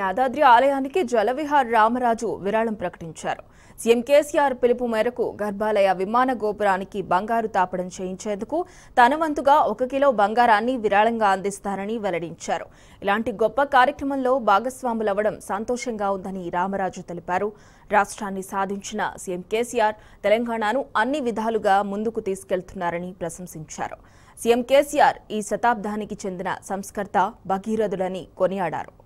యాదాద్రి ఆలయానికి జలవిహార్ రామరాజు విరాళం ప్రకటించారు సీఎం కేసీఆర్ పిలుపు మేరకు గర్భాలయ విమాన గోపురానికి బంగారు తాపడం చేయించేందుకు తన వంతుగా ఒక కిలో బంగారాన్ని విరాళంగా అందిస్తారని వెల్లడించారు ఇలాంటి గొప్ప కార్యక్రమంలో భాగస్వాములవ్వడం సంతోషంగా ఉందని రామరాజు తెలిపారు రాష్ట్రాన్ని సాధించిన సీఎం కేసీఆర్ తెలంగాణను అన్ని విధాలుగా ముందుకు తీసుకెళ్తున్నారని ప్రశంసించారు సీఎం కేసీఆర్ ఈ శతాబ్దానికి చెందిన సంస్కర్త భగీరథుడని కొనియాడారు